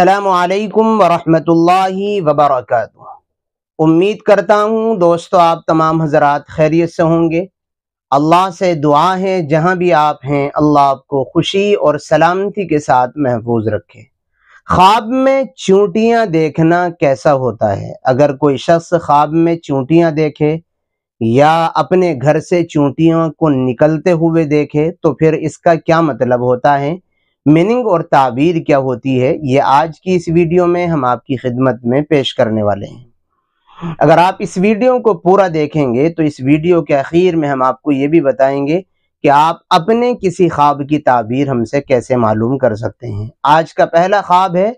असलकम वरहि वबरक उम्मीद करता हूँ दोस्तों आप तमाम हजरात खैरियत से होंगे अल्लाह से दुआ है जहाँ भी आप हैं अल्लाह आपको खुशी और सलामती के साथ महफूज रखे ख्वाब में चूंटियाँ देखना कैसा होता है अगर कोई शख्स ख्वाब में चूंटियाँ देखे या अपने घर से चूंटियों को निकलते हुए देखे तो फिर इसका क्या मतलब होता है मीनिंग और ताबीर क्या होती है ये आज की इस वीडियो में हम आपकी खिदमत में पेश करने वाले हैं अगर आप इस वीडियो को पूरा देखेंगे तो इस वीडियो के आखिर में हम आपको ये भी बताएंगे कि आप अपने किसी ख्वाब की ताबीर हमसे कैसे मालूम कर सकते हैं आज का पहला ख्वाब है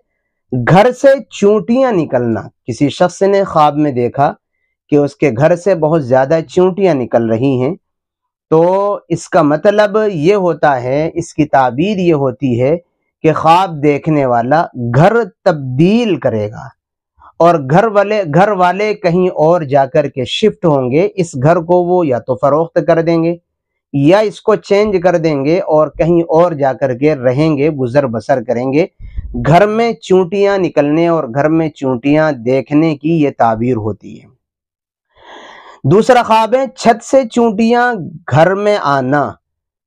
घर से चूंटियां निकलना किसी शख्स ने ख्वाब में देखा कि उसके घर से बहुत ज़्यादा चूंटियां निकल रही हैं तो इसका मतलब ये होता है इसकी ताबीर ये होती है कि ख्वाब देखने वाला घर तब्दील करेगा और घर वाले घर वाले कहीं और जाकर के शिफ्ट होंगे इस घर को वो या तो फरोख्त कर देंगे या इसको चेंज कर देंगे और कहीं और जाकर के रहेंगे गुजर बसर करेंगे घर में चूंटियां निकलने और घर में चूंटियां देखने की ये ताबीर होती है दूसरा ख्वाब है छत से चूंटियां घर में आना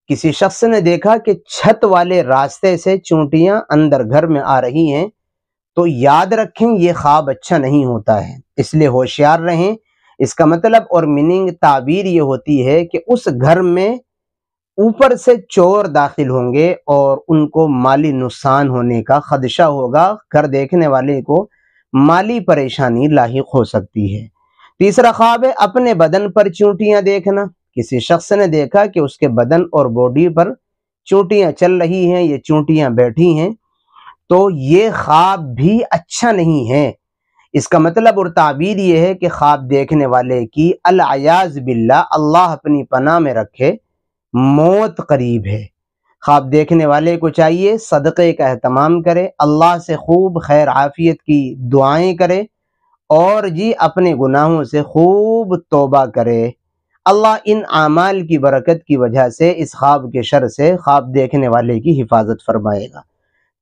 किसी शख्स ने देखा कि छत वाले रास्ते से चूंटियां अंदर घर में आ रही हैं तो याद रखें ये ख्वाब अच्छा नहीं होता है इसलिए होशियार रहें इसका मतलब और मीनिंग ताबीर ये होती है कि उस घर में ऊपर से चोर दाखिल होंगे और उनको माली नुकसान होने का खदशा होगा घर देखने वाले को माली परेशानी लाक हो सकती है तीसरा ख्वाब है अपने बदन पर चूंटियां देखना किसी शख्स ने देखा कि उसके बदन और बॉडी पर चूंटियां चल रही हैं ये चूंटियां बैठी हैं तो ये ख्वाब भी अच्छा नहीं है इसका मतलब और ताबीर ये है कि ख्वाब देखने वाले की अलायाज बिल्ला अल्लाह अपनी पनाह में रखे मौत करीब है ख्वाब देखने वाले को चाहिए सदक़े का अहतमाम करे अल्लाह से खूब खैर आफियत की दुआएं करे और जी अपने गुनाहों से खूब तोबा करे अल्लाह इन आमाल की बरकत की वजह से इस ख्वाब के शर से ख्वाब देखने वाले की हिफाजत फरमाएगा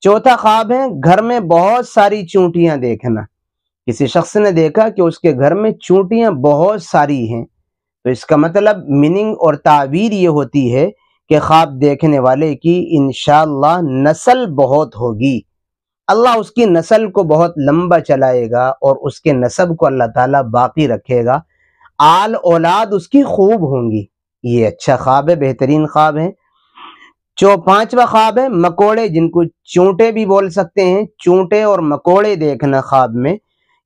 चौथा ख्वाब है घर में बहुत सारी चूंटियां देखना किसी शख्स ने देखा कि उसके घर में चूंटियां बहुत सारी हैं तो इसका मतलब मीनिंग और तावीर ये होती है कि ख्वाब देखने वाले की इन नस्ल बहुत होगी अल्लाह उसकी नस्ल को बहुत लंबा चलाएगा और उसके नसब को अल्लाह ताला बाकी रखेगा आल औलाद उसकी खूब होंगी ये अच्छा ख्वाब है बेहतरीन ख्वाब है जो पांचवा ख्वाब है मकोड़े जिनको चूंटे भी बोल सकते हैं चूंटे और मकोड़े देखना ख्वाब में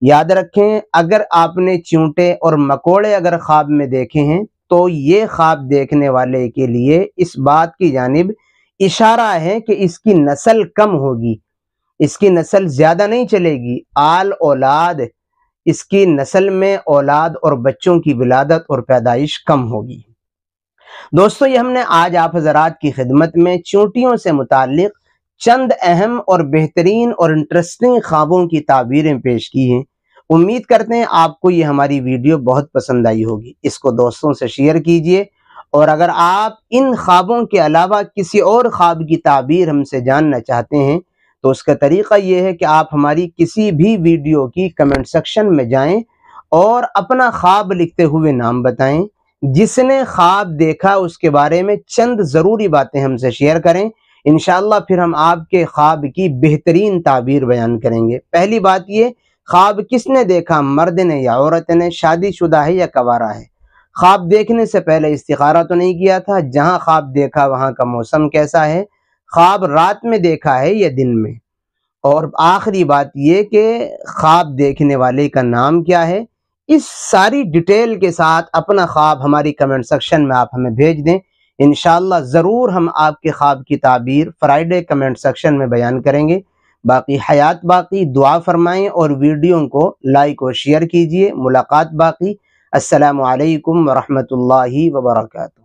याद रखें अगर आपने चूंटे और मकोड़े अगर ख्वाब में देखे हैं तो ये ख्वाब देखने वाले के लिए इस बात की जानब इशारा है कि इसकी नस्ल कम होगी इसकी नस्ल ज़्यादा नहीं चलेगी आल औलाद इसकी नस्ल में औलाद और बच्चों की विलादत और पैदाइश कम होगी दोस्तों ये हमने आज आप हजरात की खिदमत में चोटियों से मुतक चंद अहम और बेहतरीन और इंटरेस्टिंग ख्वाबों की ताबीरें पेश की हैं उम्मीद करते हैं आपको ये हमारी वीडियो बहुत पसंद आई होगी इसको दोस्तों से शेयर कीजिए और अगर आप इन ख्वाबों के अलावा किसी और ख्वाब की ताबीर हमसे जानना चाहते हैं तो उसका तरीका ये है कि आप हमारी किसी भी वीडियो की कमेंट सेक्शन में जाएं और अपना ख्वाब लिखते हुए नाम बताएं जिसने ख्वाब देखा उसके बारे में चंद ज़रूरी बातें हमसे शेयर करें इन फिर हम आपके ख्वाब की बेहतरीन ताबीर बयान करेंगे पहली बात ये ख्वाब किसने देखा मर्द ने या औरत ने शादीशुदा है या कवारा है ख्वाब देखने से पहले इस्तारा तो नहीं किया था जहाँ ख्वाब देखा वहाँ का मौसम कैसा है ख्वाब रात में देखा है या दिन में और आखिरी बात ये कि ख्वाब देखने वाले का नाम क्या है इस सारी डिटेल के साथ अपना ख्वाब हमारी कमेंट सेक्शन में आप हमें भेज दें इन ज़रूर हम आपके ख्वाब की ताबीर फ्राइडे कमेंट सेक्शन में बयान करेंगे बाकी हयात बाकी दुआ फरमाएँ और वीडियो को लाइक और शेयर कीजिए मुलाकात बाकी असलकम वरहमल वर्का